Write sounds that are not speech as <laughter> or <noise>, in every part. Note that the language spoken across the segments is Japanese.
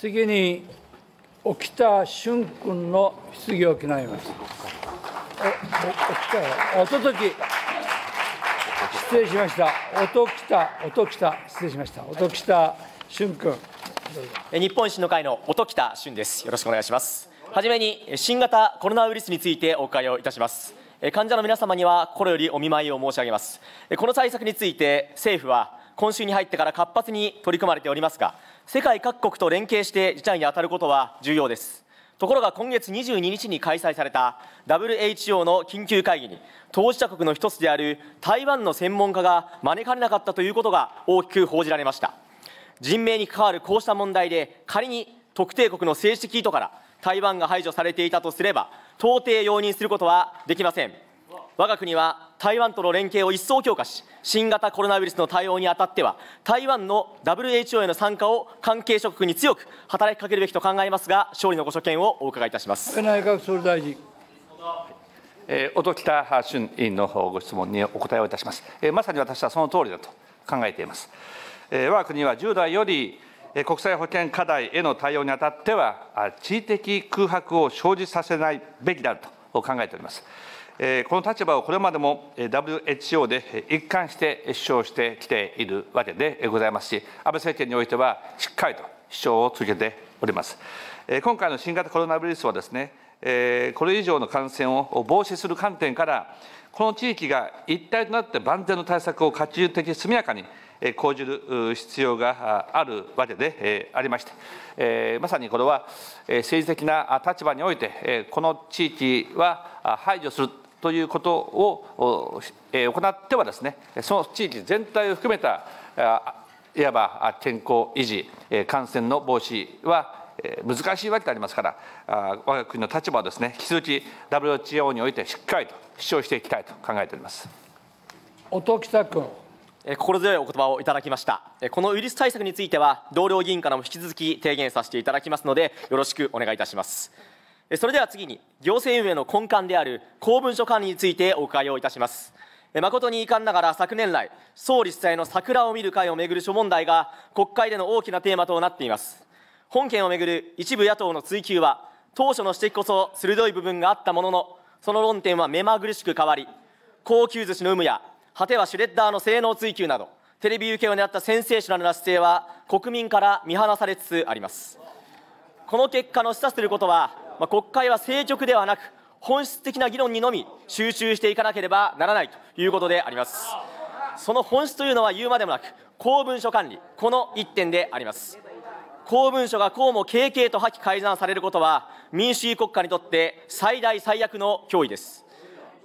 次に沖田俊君の質疑を行いますおおおとき失礼しましたおときたおときた失礼しましたおときた俊君え日本維新の会の音北俊ですよろしくお願いしますはじめに新型コロナウイルスについてお伺いをいたします患者の皆様には心よりお見舞いを申し上げますこの対策について政府は今週に入ってから活発に取り組まれておりますが世界各国と連携して事態に当たることは重要ですところが今月22日に開催された WHO の緊急会議に当事者国の一つである台湾の専門家が招かれなかったということが大きく報じられました人命に関わるこうした問題で仮に特定国の政治的意図から台湾が排除されていたとすれば到底容認することはできません我が国は台湾との連携を一層強化し新型コロナウイルスの対応にあたっては台湾の WHO への参加を関係諸国に強く働きかけるべきと考えますが勝利のご所見をお伺いいたします内閣総理大臣音喜多俊委員のご質問にお答えをいたします、えー、まさに私はその通りだと考えています、えー、我が国は従代より国際保健課題への対応にあたっては地理的空白を生じさせないべきであると考えておりますこの立場をこれまでも WHO で一貫して主張してきているわけでございますし、安倍政権においてはしっかりと主張を続けております。今回の新型コロナウイルスはですね、これ以上の感染を防止する観点から、この地域が一体となって万全の対策を活用的速やかに講じる必要があるわけでありまして、まさにこれは政治的な立場において、この地域は排除するということを行ってはですねその地域全体を含めたいわば健康維持感染の防止は難しいわけでありますから我が国の立場をですね引き続き WHO においてしっかりと主張していきたいと考えております音喜多君心強いお言葉をいただきましたこのウイルス対策については同僚議員からも引き続き提言させていただきますのでよろしくお願いいたしますそれでは次に行政運営の根幹である公文書管理についてお伺いをいたします誠に遺憾ながら昨年来総理主催の桜を見る会をめぐる諸問題が国会での大きなテーマとなっています本件をめぐる一部野党の追及は当初の指摘こそ鋭い部分があったもののその論点は目まぐるしく変わり高級寿司の有無や果てはシュレッダーの性能追求などテレビ受けを狙ったセンセーショナルな姿勢は国民から見放されつつありますこの結果の示唆することはまあ、国会は政局ではなく、本質的な議論にのみ集中していかなければならないということであります。その本質というのは言うまでもなく、公文書管理、この1点であります。公文書が公も軽々と破棄改ざんされることは、民主主義国家にとって最大最悪の脅威です。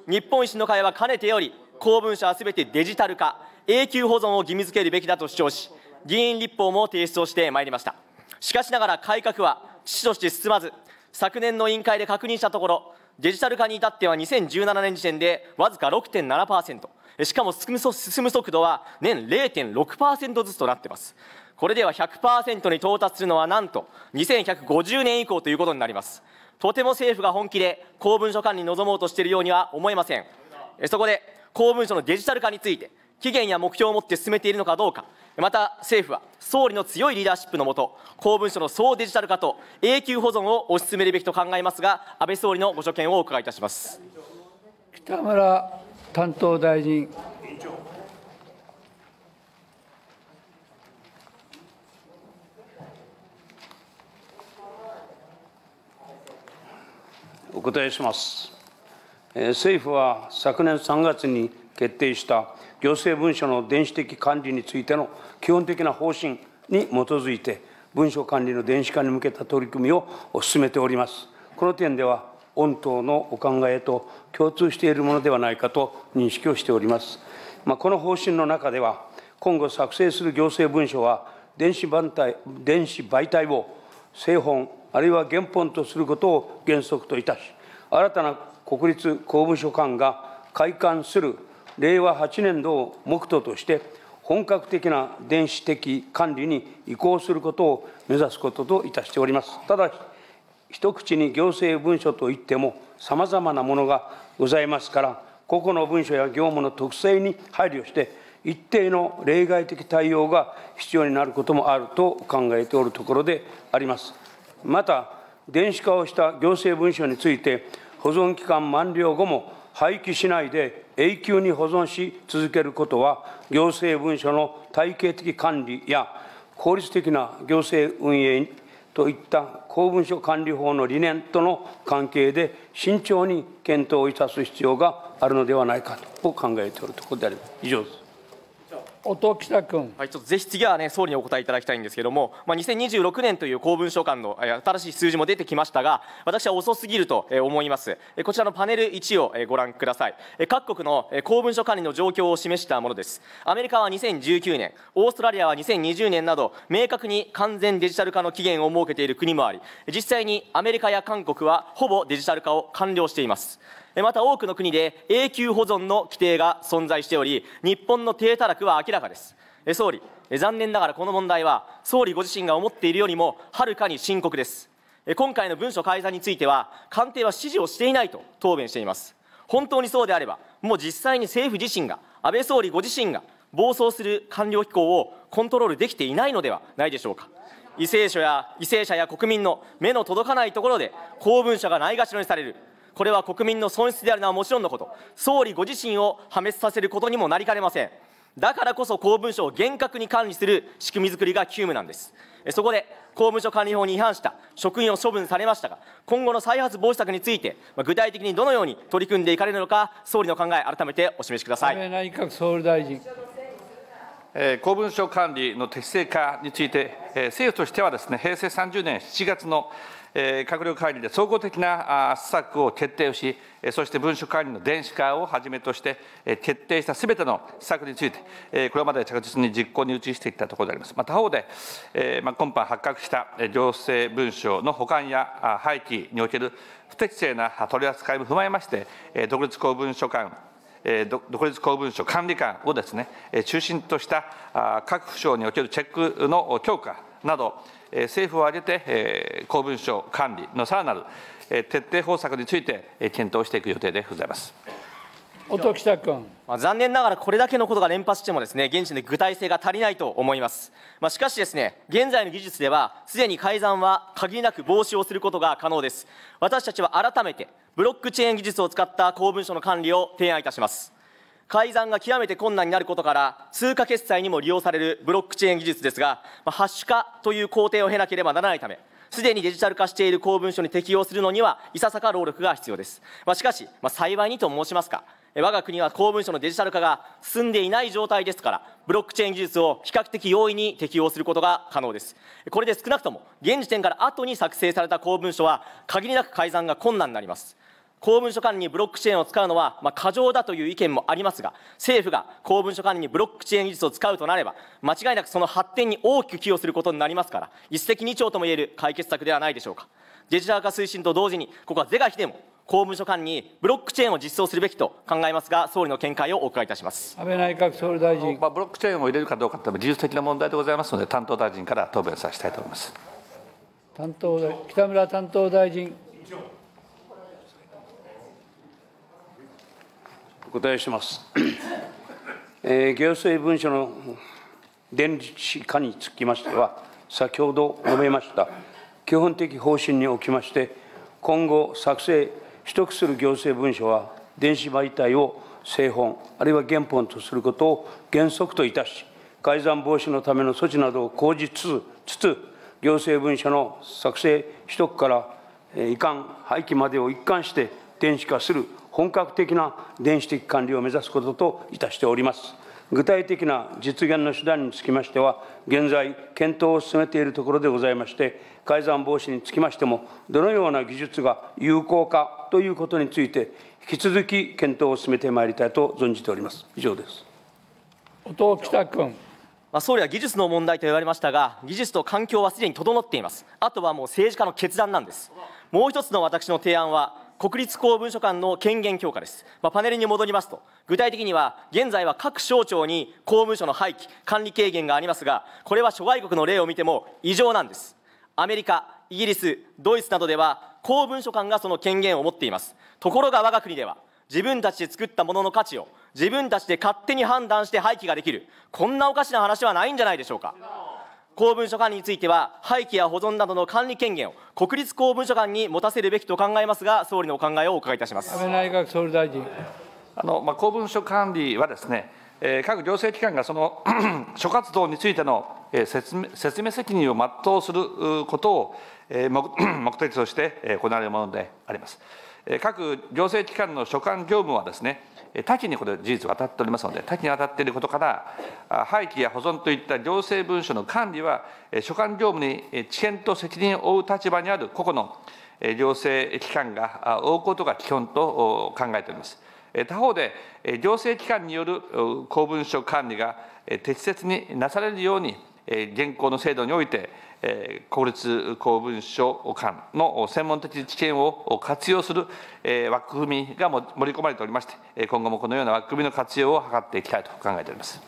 日本維新の会はかねてより、公文書はすべてデジタル化、永久保存を義務付けるべきだと主張し、議員立法も提出をしてまいりました。しかしながら改革は、父として進まず、昨年の委員会で確認したところ、デジタル化に至っては2017年時点でわずか6.7%、しかも進む速度は年0.6%ずつとなっています。これでは100%に到達するのはなんと2150年以降ということになります。とても政府が本気で公文書管理に臨もうとしているようには思えません。そこで公文書のデジタル化について、期限や目標を持って進めているのかどうか、また政府は総理の強いリーダーシップのもと公文書の総デジタル化と永久保存を推し進めるべきと考えますが安倍総理のご所見をお伺いいたします北村担当大臣お答えします政府は昨年3月に決定した行政文書の電子的管理についての基本的な方針に基づいて、文書管理の電子化に向けた取り組みを進めております。この点では、御党のお考えと共通しているものではないかと認識をしております。まあ、この方針の中では、今後作成する行政文書は、電子媒体電子媒体を製本、あるいは原本とすることを原則といたし、新たな国立公文書館が開館する令和8年度を目途として、本格的な電子的管理に移行することを目指すことといたしております。ただし、一口に行政文書といっても、さまざまなものがございますから、個々の文書や業務の特性に配慮して、一定の例外的対応が必要になることもあると考えておるところであります。また、電子化をした行政文書について、保存期間満了後も廃棄しないで永久に保存し続けることは行政文書の体系的管理や効率的な行政運営といった公文書管理法の理念との関係で慎重に検討をいたす必要があるのではないかと考えておるところであります。以上です音喜多君、はい、ちょっとぜひ次は、ね、総理にお答えいただきたいんですけども、まあ、2026年という公文書館の新しい数字も出てきましたが私は遅すぎると思いますこちらのパネル1をご覧ください各国の公文書管理の状況を示したものですアメリカは2019年オーストラリアは2020年など明確に完全デジタル化の期限を設けている国もあり実際にアメリカや韓国はほぼデジタル化を完了していますまた多くの国で永久保存の規定が存在しており日本の低たらくは明らかです総理残念ながらこの問題は総理ご自身が思っているよりもはるかに深刻です今回の文書改ざんについては官邸は指示をしていないと答弁しています本当にそうであればもう実際に政府自身が安倍総理ご自身が暴走する官僚機構をコントロールできていないのではないでしょうか為政者や者や国民の目の届かないところで公文書がないがしろにされるこれは国民の損失であるのはもちろんのこと、総理ご自身を破滅させることにもなりかねません。だからこそ公文書を厳格に管理する仕組みづくりが急務なんです。そこで、公文書管理法に違反した職員を処分されましたが、今後の再発防止策について、具体的にどのように取り組んでいかれるのか、総理の考え、改めてお示しください。内閣総理大臣公文書管理の適正化について、政府としてはです、ね、平成30年7月の閣僚会議で総合的な施策を決定をし、そして文書管理の電子化をはじめとして、決定したすべての施策について、これまで着実に実行に移してきたところであります。他方で、今般発覚した行政文書の保管や廃棄における不適正な取り扱いも踏まえまして、独立公文書館独立公文書管理官をですね中心とした各府省におけるチェックの強化など政府を挙げて公文書管理のさらなる徹底方策について検討していく予定でございます。音喜多君、まあ、残念ながらこれだけのことが連発してもですね現時点で具体性が足りないと思います、まあ、しかしですね現在の技術ではすでに改ざんは限りなく防止をすることが可能です私たちは改めてブロックチェーン技術を使った公文書の管理を提案いたします改ざんが極めて困難になることから通貨決済にも利用されるブロックチェーン技術ですが、まあ、ハッシュ化という工程を経なければならないためすでにデジタル化している公文書に適用するのにはいささか労力が必要です、まあ、しかし、まあ、幸いにと申しますか我が国は公文書のデジタル化が進んでいない状態ですからブロックチェーン技術を比較的容易に適用することが可能ですこれで少なくとも現時点から後に作成された公文書は限りなく改ざんが困難になります公文書管理にブロックチェーンを使うのは、まあ、過剰だという意見もありますが、政府が公文書管理にブロックチェーン技術を使うとなれば、間違いなくその発展に大きく寄与することになりますから、一石二鳥ともいえる解決策ではないでしょうか。デジタル化推進と同時に、ここは是が非でも、公文書管理にブロックチェーンを実装するべきと考えますが、総理の見解をお伺いいたします安倍内閣総理大臣。まあ、ブロックチェーンを入れるかどうかというのは技術的な問題でございますので、担当大臣から答弁させたいと思います。担当北村担当大臣。お答えします。えー、行政文書の電子化につきましては、先ほど述べました基本的方針におきまして、今後、作成、取得する行政文書は、電子媒体を製本、あるいは原本とすることを原則といたし、改ざん防止のための措置などを講じつつ、行政文書の作成、取得から遺憾、廃棄までを一貫して電子化する本格的な電子的管理を目指すことといたしております。具体的な実現の手段につきましては、現在、検討を進めているところでございまして、改ざん防止につきましても、どのような技術が有効かということについて、引き続き検討を進めてまいりたいと存じております。以上です。後藤北君。ま総理は技術の問題と言われましたが、技術と環境はすでに整っています。あとはもう政治家の決断なんです。もう一つの私の提案は、国立公文書館の権限強化です、まあ、パネルに戻りますと、具体的には現在は各省庁に公文書の廃棄、管理軽減がありますが、これは諸外国の例を見ても異常なんです。アメリカ、イギリス、ドイツなどでは公文書館がその権限を持っています。ところが我が国では自分たちで作ったものの価値を自分たちで勝手に判断して廃棄ができる、こんなおかしな話はないんじゃないでしょうか。公文書管理については廃棄や保存などの管理権限を国立公文書館に持たせるべきと考えますが総理のお考えをお伺いいたします安倍内閣総理大臣あの、まあ、公文書管理はですねえ各行政機関がその <clears throat> 諸活動についての、え説明説明責任を全うすることを、え目 <clears throat> 目的として行われるものであります。各行政機関の所管業務はですね多岐にこれ事実が当たっておりますので多岐に当たっていることから廃棄や保存といった行政文書の管理は所管業務に知見と責任を負う立場にある個々の行政機関が負うことが基本と考えております。他方で、行政機関による公文書管理が適切になされるように、現行の制度において、国立公文書館の専門的知見を活用する枠組みが盛り込まれておりまして、今後もこのような枠組みの活用を図っていきたいと考えております。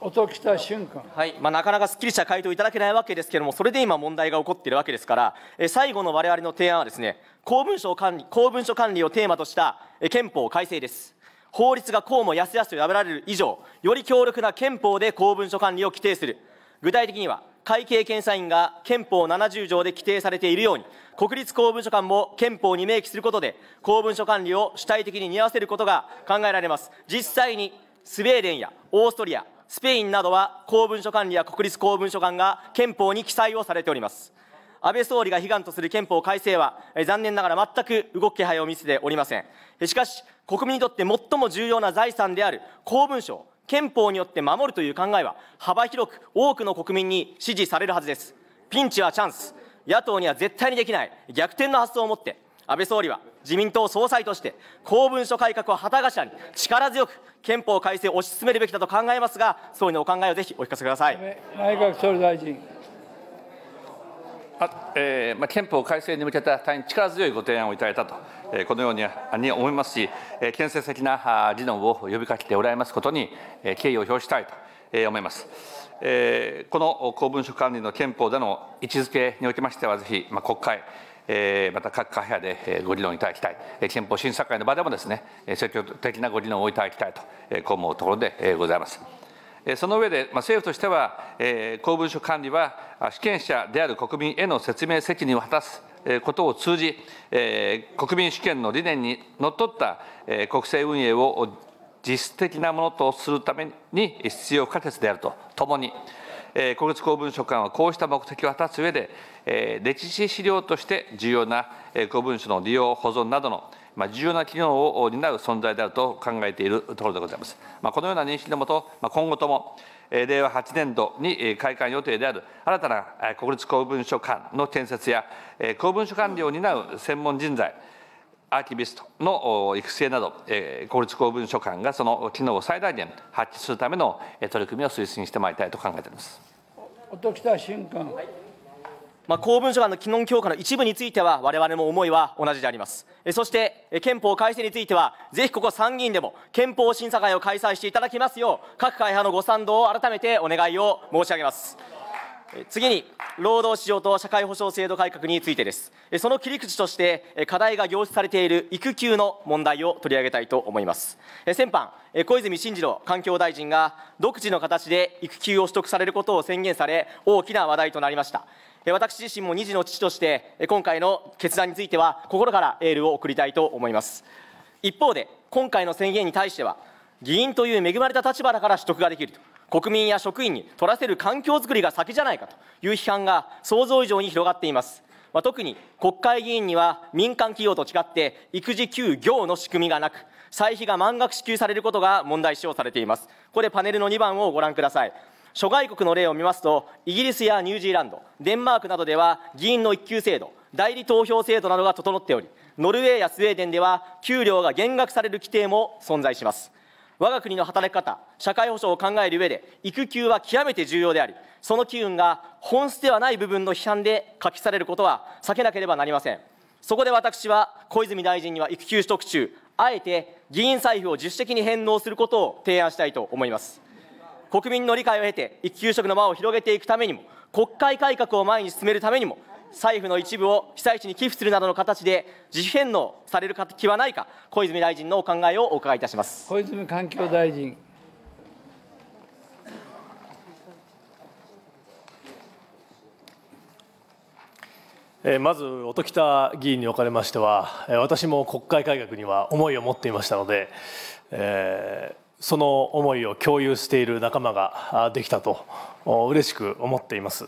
音来た瞬間、はいまあ、なかなかすっきりした回答いただけないわけですけどもそれで今問題が起こっているわけですからえ最後の我々の提案はですね公文書管理公文書管理をテーマとしたえ憲法改正です法律がこうもやすやすと破られる以上より強力な憲法で公文書管理を規定する具体的には会計検査院が憲法70条で規定されているように、国立公文書館も憲法に明記することで、公文書管理を主体的に似合わせることが考えられます。実際にスウェーデンやオーストリア、スペインなどは公文書管理や国立公文書館が憲法に記載をされております。安倍総理が悲願とする憲法改正は、残念ながら全く動く気配を見せておりません。しかし、国民にとって最も重要な財産である公文書を憲法によって守るという考えは、幅広く多くの国民に支持されるはずです。ピンチはチャンス。野党には絶対にできない逆転の発想を持って、安倍総理は自民党総裁として、公文書改革を旗頭に力強く憲法改正を推し進めるべきだと考えますが、総理のお考えをぜひお聞かせください。内閣総理大臣あえーまあ、憲法改正に向けた大変力強いご提案をいただいたと、えー、このようにに思いますし、えー、建設的な議論を呼びかけておられますことに、えー、敬意を表したいと、えー、思います。えー、この公文書管理の憲法での位置づけにおきましては、ぜひ、まあ、国会、えー、また各会派でご議論いただきたい、憲法審査会の場でもですね、積極的なご議論をいただきたいと、こう思うところでございます。その上で、政府としては、公文書管理は主権者である国民への説明責任を果たすことを通じ、国民主権の理念にのっとった国政運営を実質的なものとするために必要不可欠であるとともに、国立公文書館はこうした目的を果たす上で、歴史資料として重要な公文書の利用、保存などのまあ、重要な機能を担う存在であると考えているところでございます。まあ、このような認識のもと、まあ、今後とも令和8年度に開館予定である新たな国立公文書館の建設や公文書管理を担う専門人材アーキビストの育成など国立公文書館がその機能を最大限発揮するための取り組みを推進してまいりたいと考えております。音喜多俊君まあ、公文書館の機能強化の一部については、我々も思いは同じであります。そして、憲法改正については、ぜひここ参議院でも憲法審査会を開催していただきますよう、各会派のご賛同を改めてお願いを申し上げます。次に労働市場と社会保障制度改革についてですその切り口として課題が凝視されている育休の問題を取り上げたいと思います先般小泉進次郎環境大臣が独自の形で育休を取得されることを宣言され大きな話題となりました私自身も二児の父として今回の決断については心からエールを送りたいと思います一方で今回の宣言に対しては議員という恵まれた立場だから取得ができると国民や職員に取らせる環境づくりが先じゃないかという批判が想像以上に広がっています。まあ、特に国会議員には民間企業と違って育児休業の仕組みがなく、歳費が満額支給されることが問題視をされています。ここでパネルの2番をご覧ください。諸外国の例を見ますと、イギリスやニュージーランド、デンマークなどでは議員の育休制度、代理投票制度などが整っており、ノルウェーやスウェーデンでは給料が減額される規定も存在します。我が国の働き方、社会保障を考える上で、育休は極めて重要であり、その機運が本質ではない部分の批判で書きされることは避けなければなりません。そこで私は、小泉大臣には育休取得中、あえて議員財布を自主的に返納することを提案したいと思います。国民の理解を得て、育休職の輪を広げていくためにも、国会改革を前に進めるためにも、財布の一部を被災地に寄付するなどの形で自主返納される気はないか小泉大臣のお考えをお伺いいたします小泉環境大臣まず音喜多議員におかれましては私も国会改革には思いを持っていましたので、えーその思いを共有している仲間ができたと嬉しく思っています。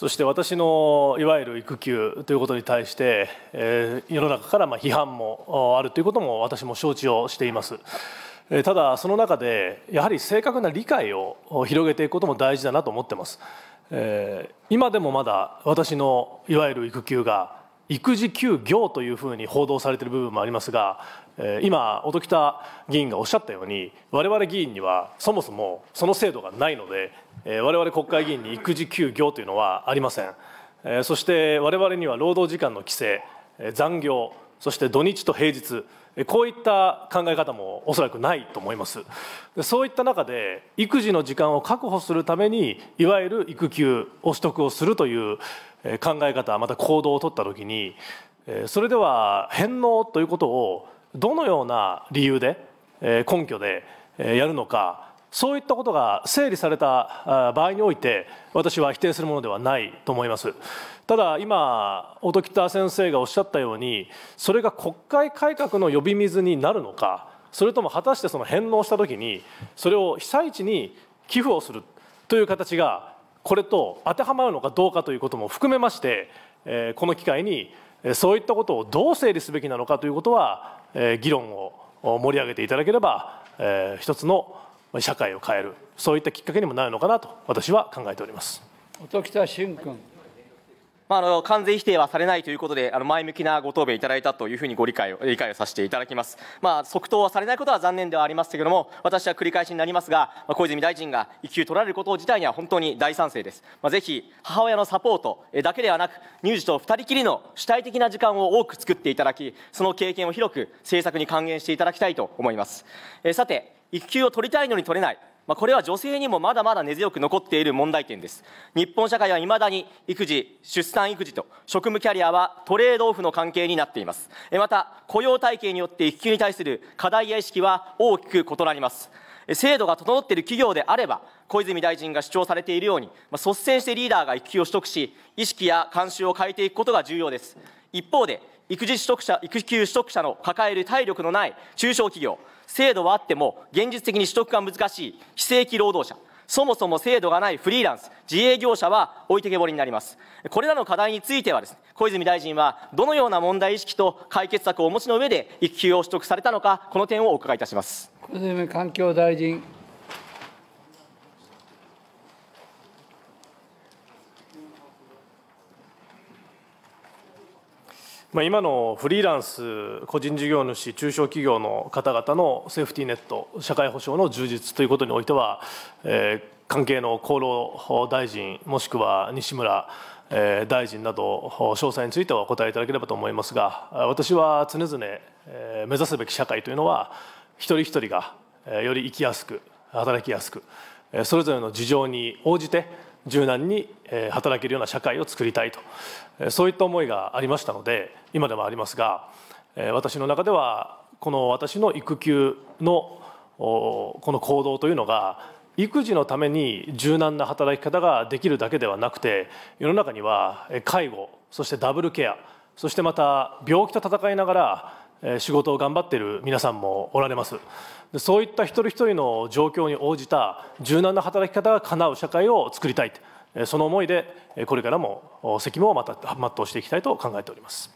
そして私のいわゆる育休ということに対して、えー、世の中からま批判もあるということも私も承知をしています。ただその中でやはり正確な理解を広げていくことも大事だなと思ってます。えー、今でもまだ私のいわゆる育休が育児休業というふうに報道されている部分もありますが今音喜多議員がおっしゃったように我々議員にはそもそもその制度がないので我々国会議員に育児休業というのはありませんそして我々には労働時間の規制残業そして土日と平日こういった考え方もおそらくないと思いますそういった中で育児の時間を確保するためにいわゆる育休を取得をするという考え方また行動をとった時にそれでは返納ということをどのような理由で根拠でやるのかそういったことが整理された場合において私は否定するものではないと思いますただ今音喜多先生がおっしゃったようにそれが国会改革の呼び水になるのかそれとも果たしてその返納した時にそれを被災地に寄付をするという形がこれと当てはまるのかどうかということも含めましてこの機会にそういったことをどう整理すべきなのかということは議論を盛り上げていただければ一つの社会を変えるそういったきっかけにもなるのかなと私は考えております音喜多俊君まあ、あの完全否定はされないということであの前向きなご答弁いただいたというふうにご理解を理解をさせていただきます、まあ、即答はされないことは残念ではありますけれども私は繰り返しになりますが、まあ、小泉大臣が育休取られること自体には本当に大賛成です、まあ、ぜひ母親のサポートだけではなく乳児と2人きりの主体的な時間を多く作っていただきその経験を広く政策に還元していただきたいと思います、えさて育休を取りたいのに取れないまあ、これは女性にもまだまだ根強く残っている問題点です日本社会はいまだに育児出産育児と職務キャリアはトレードオフの関係になっていますまた雇用体系によって育休に対する課題や意識は大きく異なります制度が整っている企業であれば小泉大臣が主張されているように、まあ、率先してリーダーが育休を取得し意識や慣習を変えていくことが重要です一方で育児取得者育休取得者の抱える体力のない中小企業制度はあっても現実的に取得が難しい非正規労働者、そもそも制度がないフリーランス、自営業者は置いてけぼりになります。これらの課題についてはです、ね、小泉大臣はどのような問題意識と解決策をお持ちの上で育休を取得されたのか、この点をお伺いいたします。小泉環境大臣まあ、今のフリーランス個人事業主中小企業の方々のセーフティーネット社会保障の充実ということにおいては、えー、関係の厚労大臣もしくは西村大臣など詳細についてはお答えいただければと思いますが私は常々目指すべき社会というのは一人一人がより生きやすく働きやすくそれぞれの事情に応じて柔軟に働けるような社会を作りたいとそういった思いがありましたので今でもありますが私の中ではこの私の育休のこの行動というのが育児のために柔軟な働き方ができるだけではなくて世の中には介護そしてダブルケアそしてまた病気と闘いながら仕事を頑張ってる皆さんもおられますそういった一人一人の状況に応じた柔軟な働き方が叶う社会を作りたいその思いでこれからも責務をまた全うしていきたいと考えております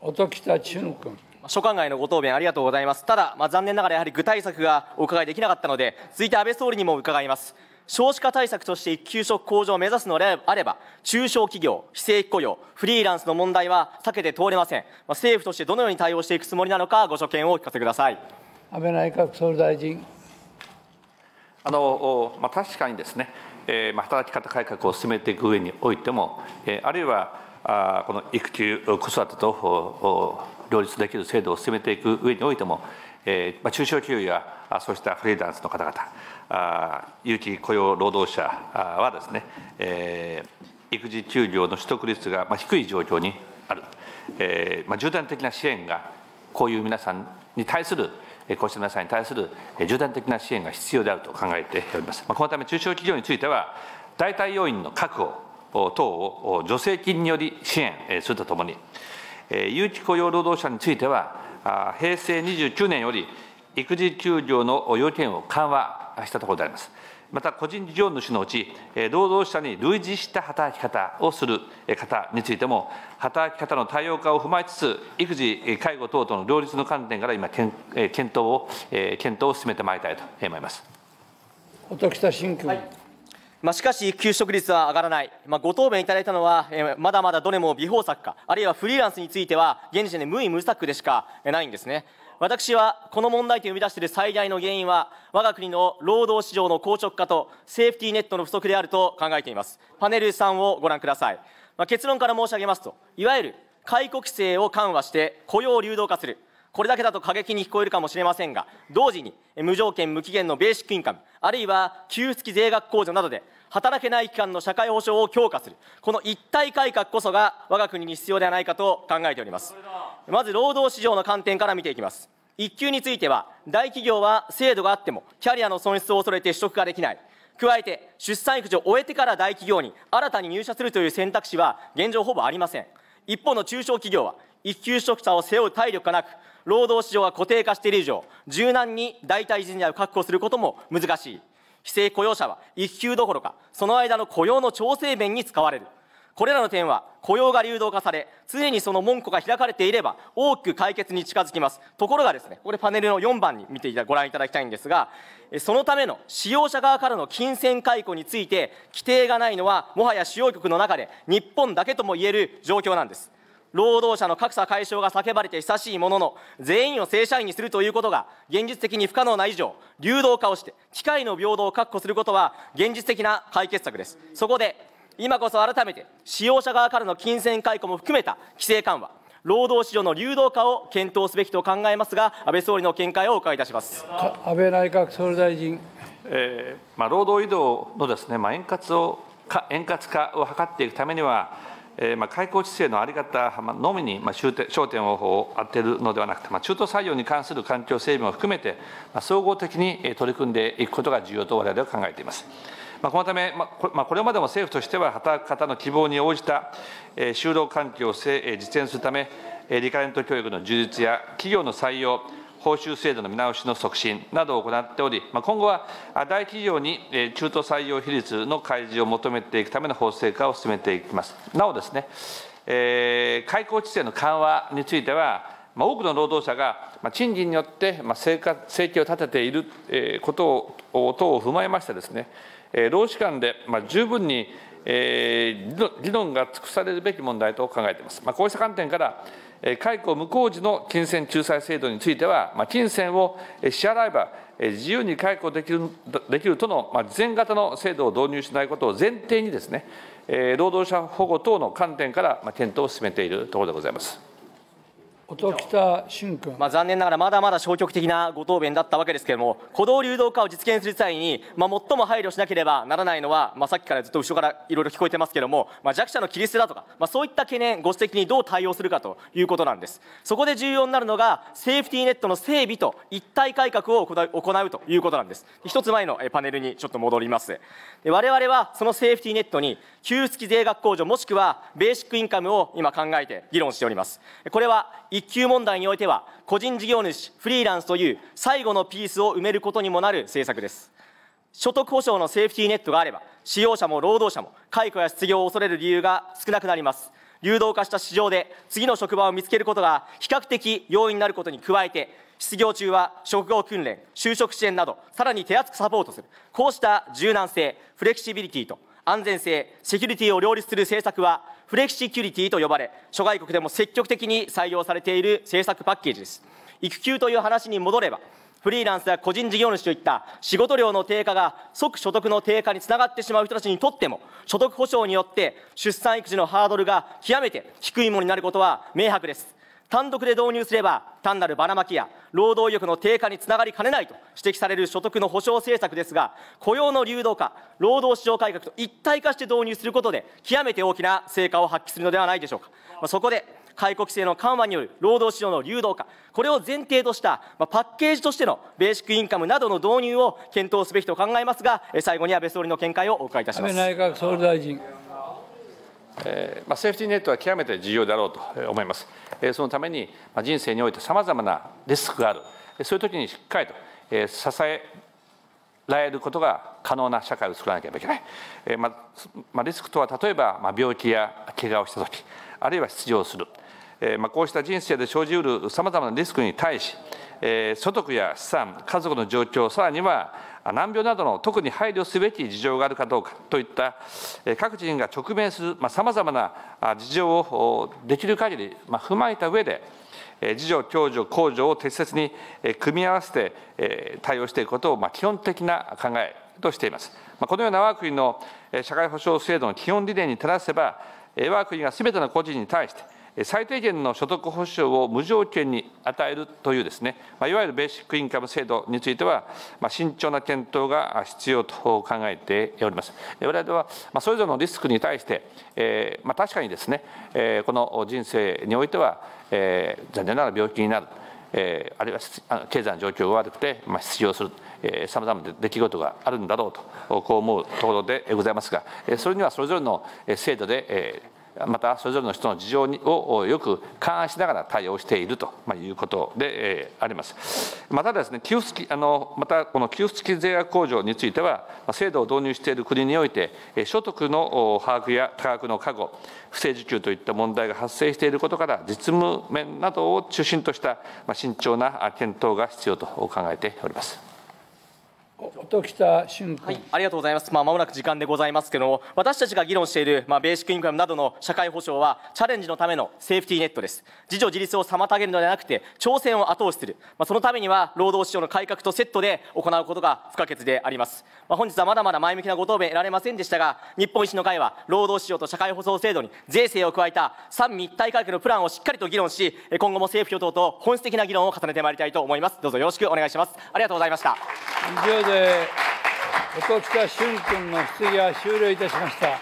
音北俊君所管外のご答弁ありがとうございますただ、まあ、残念ながらやはり具体策がお伺いできなかったので続いて安倍総理にも伺います少子化対策として育休職向上を目指すのであれば、中小企業、非正規雇用、フリーランスの問題は避けて通れません。政府としてどのように対応していくつもりなのか、ご所見をお聞かせください。安倍内閣総理大臣。あのまあ、確かにですね、えーまあ、働き方改革を進めていく上においても、えー、あるいはあこの育休、子育てと両立できる制度を進めていく上においても、えーまあ、中小企業やそうしたフリーランスの方々、有期雇用労働者はですね、えー、育児休業の取得率が低い状況にある、えーまあ、重点的な支援がこういう皆さんに対するこうした皆さんに対する重点的な支援が必要であると考えております。まあ、このため中小企業については代替要員の確保等を助成金により支援するとともに有期雇用労働者については平成29年より育児休業の要件を緩和したところであります。また個人事業主のうち、労働者に類似した働き方をする方についても、働き方の多様化を踏まえつつ、育児、介護等との両立の観点から今、検討を検討を進めてまいりたいと思います新君、はい、まあ、しかし、給食率は上がらない、まあ、ご答弁いただいたのは、えまだまだどれも美方策か、あるいはフリーランスについては、現時点で無意無策でしかないんですね。私はこの問題点を生み出している最大の原因は我が国の労働市場の硬直化とセーフティーネットの不足であると考えていますパネル3をご覧ください、まあ、結論から申し上げますといわゆる解雇規制を緩和して雇用を流動化するこれだけだと過激に聞こえるかもしれませんが同時に無条件無期限のベーシックインカムあるいは給付付き税額控除などで働けない期間の社会保障を強化するこの一体改革こそが我が国に必要ではないかと考えておりますまず労働市場の観点から見ていきます一級については大企業は制度があってもキャリアの損失を恐れて取得ができない加えて出産育児を終えてから大企業に新たに入社するという選択肢は現状ほぼありません一方の中小企業は一級取得者を背負う体力がなく労働市場が固定化している以上、柔軟に代替人材を確保することも難しい。非正雇用者は一級どころか、その間の雇用の調整面に使われる。これらの点は雇用が流動化され、常にその門戸が開かれていれば、大きく解決に近づきます。ところがですね、これパネルの4番に見ていたご覧いただきたいんですが、そのための使用者側からの金銭解雇について、規定がないのは、もはや使用局の中で日本だけとも言える状況なんです。労働者の格差解消が叫ばれて久しいものの、全員を正社員にするということが現実的に不可能な以上、流動化をして、機械の平等を確保することは現実的な解決策です。そこで、今こそ改めて、使用者側からの金銭解雇も含めた規制緩和、労働市場の流動化を検討すべきと考えますが、安倍総理の見解をお伺いいたします安倍内閣総理大臣。えーまあ、労働移動のですね、まあ、円滑を円滑化を図っていくためには、えまあ、開口姿勢の在り方のみに、まあ、焦点を当てるのではなくて、まあ、中途採用に関する環境整備も含めて、まあ、総合的に取り組んでいくことが重要と我々は考えています。まあ、このため、まあ、これまでも政府としては働く方の希望に応じた就労環境を実現するためリカレント教育の充実や企業の採用報酬制度の見直しの促進などを行っており、今後は大企業に中途採用比率の開示を求めていくための法制化を進めていきます。なおですね、えー、開口規制の緩和については、多くの労働者が、賃金によって、生活生計を立てている、ことを等を踏まえましてですね、労使間で、十分に、議論が尽くされるべき問題と考えています。こうした観点から解雇無効時の金銭仲裁制度については、金銭を支払えば自由に解雇できるできるとの事前型の制度を導入しないことを前提にですね、労働者保護等の観点から検討を進めているところでございます。音北俊君、まあ、残念ながらまだまだ消極的なご答弁だったわけですけれども、鼓動流動化を実現する際に、まあ、最も配慮しなければならないのは、まあ、さっきからずっと後ろからいろいろ聞こえてますけれども、まあ、弱者の切り捨てだとか、まあ、そういった懸念、ご指摘にどう対応するかということなんです。そこで重要になるのが、セーフティーネットの整備と一体改革を行うということなんです。一つ前のパネルにちょっと戻ります。我々はそのセーフティーネットに、給付付き税額控除、もしくはベーシックインカムを今考えて議論しております。これは一級問題においては個人事業主フリーランスという最後のピースを埋めることにもなる政策です所得保障のセーフティーネットがあれば使用者も労働者も解雇や失業を恐れる理由が少なくなります流動化した市場で次の職場を見つけることが比較的容易になることに加えて失業中は職業訓練就職支援などさらに手厚くサポートするこうした柔軟性フレキシビリティと安全性セキュリティを両立する政策はフレキシキュリティと呼ばれ諸外国でも積極的に採用されている政策パッケージです育休という話に戻ればフリーランスや個人事業主といった仕事量の低下が即所得の低下につながってしまう人たちにとっても所得保障によって出産育児のハードルが極めて低いものになることは明白です単独で導入すれば、単なるばらまきや労働意欲の低下につながりかねないと指摘される所得の保障政策ですが、雇用の流動化、労働市場改革と一体化して導入することで、極めて大きな成果を発揮するのではないでしょうか。まあ、そこで解雇規制の緩和による労働市場の流動化、これを前提とした、パッケージとしてのベーシックインカムなどの導入を検討すべきと考えますが、最後に安倍総理の見解をお伺いいたします。安倍内閣総理大臣えまセーフティーネットは極めて重要だろうと思います。えそのために、ま人生においてさまざまなリスクがある、そういう時にしっかりと、え支えられることが可能な社会を作らなければいけない、えまリスクとは例えば、ま病気や怪我をした時あるいは失業する、えまこうした人生で生じうるさまざまなリスクに対し、え所得や資産家族の状況さらには難病などの特に配慮すべき事情があるかどうかといった各人が直面するさまざ、まな事情をできる限り踏まえた上で、自助、共助、公助を適切に組み合わせて対応していくことを基本的な考えとしています。このような我が国の社会保障制度の基本理念に照らせば、我が国が全ての個人に対して、最低限の所得保障を無条件に与えるというですね、まいわゆるベーシックインカム制度については、ま慎重な検討が必要と考えております。我々は、まそれぞれのリスクに対して、えま確かにですね、えこの人生においては、え残念ながら病気になる。えあるいは経済の状況が悪くて、ま失業するさまざまな出来事があるんだろうとこう思うところでございますがそれにはそれぞれの制度でまたそれぞれの人の事情をよく勘案しながら対応しているということであります。またですね、給付付あのまたこの給付付き税額控除については、制度を導入している国において、所得の把握や価格の過護、不正受給といった問題が発生していることから、実務面などを中心とした慎重な検討が必要と考えております。音喜俊君、はい、ありがとうございます、まあ、間もなく時間でございますけども私たちが議論している、まあ、ベーシックインカムなどの社会保障はチャレンジのためのセーフティーネットです自助自立を妨げるのではなくて挑戦を後押しする、まあ、そのためには労働市場の改革とセットで行うことが不可欠であります、まあ、本日はまだまだ前向きなご答弁得られませんでしたが日本維新の会は労働市場と社会保障制度に税制を加えた三位一体改革のプランをしっかりと議論し今後も政府与党と本質的な議論を重ねてまいりたいと思いますどうぞよろしくお願いしますありがとうございましたで音塚俊君の質疑は終了いたしました。